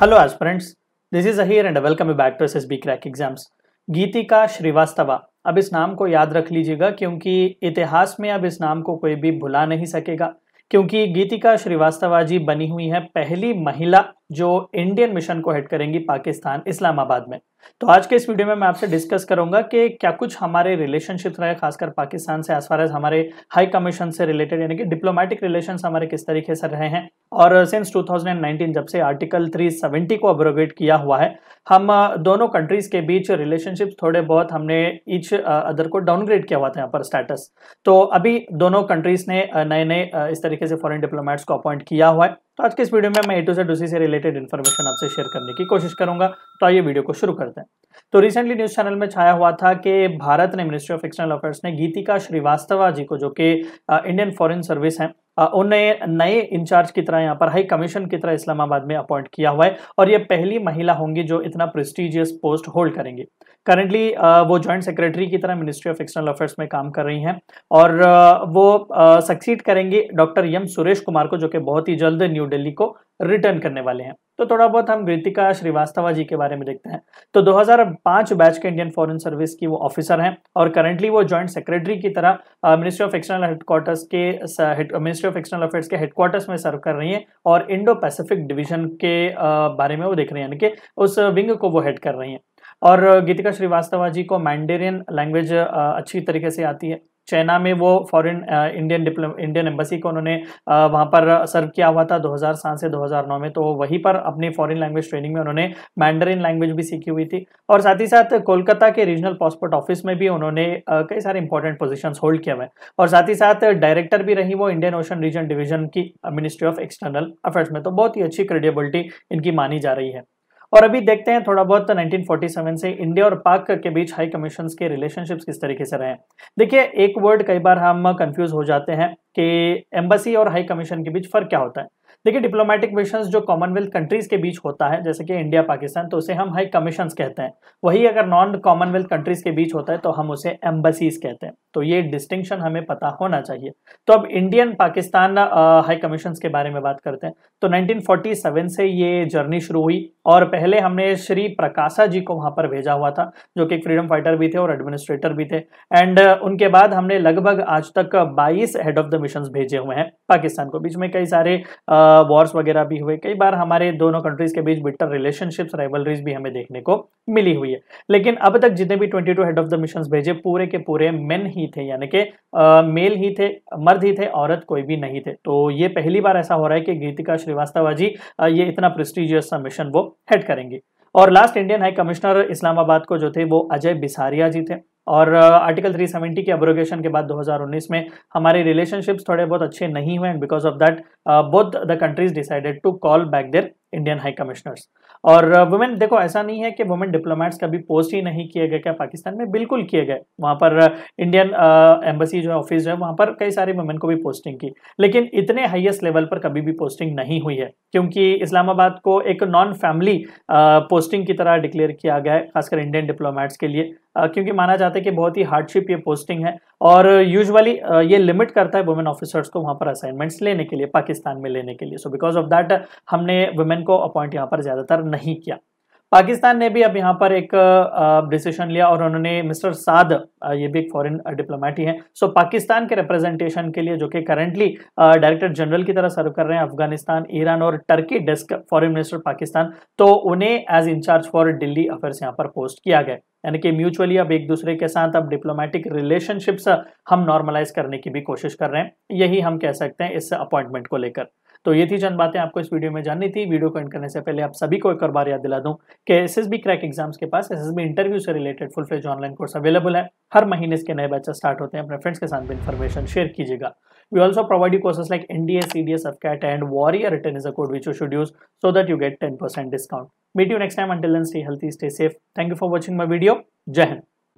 Hello aspirants, this is Ahir and welcome back S B crack exams Geetika Srivastava अब इस नाम को याद रख लीजिएगा क्योंकि इतिहास में अब इस नाम को कोई भी भुला नहीं सकेगा क्योंकि गीतिका श्रीवास्तवा जी बनी हुई हैं पहली महिला जो इंडियन मिशन को हेड करेंगी पाकिस्तान इस्लामाबाद में तो आज के इस वीडियो में मैं आपसे डिस्कस करूंगा कि क्या कुछ हमारे रिलेशनशिप रहे खासकर पाकिस्तान से एज फार एज हमारे हाई कमीशन से रिलेटेड यानी कि डिप्लोमेटिक रिलेशन हमारे किस तरीके से रहे हैं और सिंस 2019 जब से आर्टिकल 370 को अब्रोगेट किया हुआ है हम दोनों कंट्रीज के बीच रिलेशनशिप थोड़े बहुत हमने ईच अदर को डाउनग्रेड किया हुआ था यहाँ पर स्टेटस तो अभी दोनों कंट्रीज ने नए नए इस तरीके से फॉरेन डिप्लोमेट्स को अपॉइंट किया हुआ है तो आज के इस वीडियो में मैं ए टू जेड उसी से रिलेटेड इन्फॉर्मेशन आपसे शेयर करने की कोशिश करूंगा तो आइए वीडियो को शुरू करते हैं तो रिसेंटली न्यूज चैनल में छाया हुआ था कि भारत ने मिनिस्ट्री ऑफ एक्सटर्नल अफेयर्स ने गीतिका श्रीवास्तवा जी को जो कि इंडियन फॉरन सर्विस हैं उन्हें नए इंचार्ज की तरह यहाँ पर हाई कमीशन की तरह इस्लामाबाद में अपॉइंट किया हुआ है और ये पहली महिला होंगी जो इतना प्रेस्टिजियस पोस्ट होल्ड करेंगी करेंटली वो जॉइंट सेक्रेटरी की तरह मिनिस्ट्री ऑफ एक्सटर्नल अफेयर्स में काम कर रही हैं और वो सक्सीड करेंगी डॉक्टर यम सुरेश कुमार को जो कि बहुत ही जल्द न्यू दिल्ली को रिटर्न करने वाले हैं तो थोड़ा बहुत हम कृतिका श्रीवास्तवा जी के बारे में देखते हैं तो 2005 बैच के इंडियन फॉरेन सर्विस की वो ऑफिसर हैं और करंटली वो जॉइंट सेक्रेटरी की तरह मिनिस्ट्री ऑफ एक्सटर्नल हेडक्वार्टर्स के मिनिस्ट्री ऑफ एक्सटर्नल अफेयर्स के हेडक्वार्टर्स में सर्व कर रही हैं और इंडो पैसिफिक डिवीजन के बारे में वो देख रहे हैं यानी कि उस विंग को वो हेड कर रही हैं और गीतिका श्रीवास्तवा जी को मैंडेरियन लैंग्वेज अच्छी तरीके से आती है चाइना में वो फॉरेन इंडियन इंडियन एम्बेसी को उन्होंने वहाँ पर सर्व किया हुआ था 2007 से 2009 में तो वहीं पर अपनी फॉरेन लैंग्वेज ट्रेनिंग में उन्होंने मैंडरिन लैंग्वेज भी सीखी हुई थी और साथ ही साथ कोलकाता के रीजनल पासपोर्ट ऑफिस में भी उन्होंने कई सारे इंपॉर्टेंट पोजिशन होल्ड किए हुए और साथ ही साथ डायरेक्टर भी रही वो इंडियन ओशन रीजन डिवीजन की मिनिस्ट्री ऑफ एक्सटर्नल अफेयर्स में तो बहुत ही अच्छी क्रेडिबिलिटी इनकी मानी जा रही है और अभी देखते हैं थोड़ा बहुत 1947 से इंडिया और पाक के बीच हाई कमीशन के रिलेशनशिप्स किस तरीके से रहे देखिए एक वर्ड कई बार हम कंफ्यूज हो जाते हैं कि एम्बेसी और हाई कमीशन के बीच फर्क क्या होता है देखिए डिप्लोमेटिक मिशन जो कॉमनवेल्थ कंट्रीज के बीच होता है जैसे कि इंडिया पाकिस्तान तो उसे हम हाई कमीशन कहते हैं वही अगर नॉन कॉमनवेल्थ कंट्रीज के बीच होता है तो हम उसे एम्बेसीज कहते हैं तो ये डिस्टिंक्शन हमें पता होना चाहिए तो अब इंडियन पाकिस्तान हाई कमीशन के बारे में बात करते हैं तो 1947 से ये जर्नी शुरू हुई और पहले हमने श्री प्रकाशा जी को वहां पर भेजा हुआ था जो कि फ्रीडम फाइटर भी थे और एडमिनिस्ट्रेटर भी थे एंड उनके बाद हमने लगभग आज तक 22 हेड ऑफ द मिशन भेजे हुए हैं पाकिस्तान को बीच में कई सारे वॉर्स वगैरह भी हुए कई बार हमारे दोनों कंट्रीज के बीच बिटर रिलेशनशिप्स राइवलरीज भी हमें देखने को मिली हुई है लेकिन अब तक जितने भी twenty head of the mission भेजे पूरे के पूरे मेन ही ही थे यानी कि मेल ही थे मर्द ही थे औरत कोई भी नहीं थे तो ये पहली बार ऐसा हो रहा है कि गीतिका श्रीवास्तवा जी ये इतना प्रेस्टिजियस सा मिशन वो हेड करेंगी और last Indian high commissioner Islamabad को जो थे वो अजय बिसारिया जी थे और आर्टिकल 370 के अब्रोगेशन के बाद 2019 में हमारे रिलेशनशिप्स थोड़े बहुत अच्छे नहीं हुए and because of that both the countries decided to call back their Indian high commissioners और वुमेन uh, देखो ऐसा नहीं है कि वुमेन डिप्लोमेट्स कभी पोस्ट ही नहीं किए गए क्या पाकिस्तान में बिल्कुल किए गए वहाँ पर इंडियन uh, एम्बेसी uh, जो है ऑफिस जो है वहाँ पर कई सारी वुमेन को भी पोस्टिंग की लेकिन इतने हाईएस्ट लेवल पर कभी भी पोस्टिंग नहीं हुई है क्योंकि इस्लामाबाद को एक नॉन फैमिली पोस्टिंग की तरह डिक्लेयर किया गया है खासकर इंडियन डिप्लोमैट्स के लिए क्योंकि माना जाता है कि बहुत ही हार्डशिप ये पोस्टिंग है और यूजुअली ये लिमिट करता है वुमेन ऑफिसर्स को वहाँ पर असाइनमेंट्स लेने के लिए पाकिस्तान में लेने के लिए सो बिकॉज ऑफ दैट हमने वुमेन को अपॉइंट यहाँ पर ज़्यादातर नहीं किया पाकिस्तान ने भी अब यहाँ पर एक डिसीजन लिया और उन्होंने मिस्टर साद ये भी एक फॉरेन डिप्लोमेट ही हैं सो पाकिस्तान के रिप्रेजेंटेशन के लिए जो कि करंटली डायरेक्टर जनरल की तरह सर्व कर रहे हैं अफगानिस्तान ईरान और Turkey desk foreign minister Pakistan तो उन्हें as incharge for Delhi affairs यहाँ पर पोस्ट किया गया यानी कि म्यूचुअली अब एक दूसरे के साथ अब डिप्लोमेटिक रिलेशनशिप्स हम नॉर्मलाइज करने की भी कोशिश कर रहे हैं यही हम कह सकते हैं इस अपॉइंटमेंट को लेकर तो ये थी चंद बातें आपको इस वीडियो में जाननी थी वीडियो को एंड करने से पहले आप सभी को एक और बार याद दिला दूं कि बी क्रैक एग्जाम्स के पास एसएसबी इंटरव्यू से related full fledge online course available है हर महीने इसके नए बच्चे स्टार्ट होते हैं अपने फ्रेंड्स के साथ भी इन्फॉर्मेशन शेयर कीजिएगा we also provide you courses like NDA C D S AFCAT and warrior return is a code which you should use so that you get ten percent discount meet you next time until stay healthy stay safe thank you for watching my video जय हिंद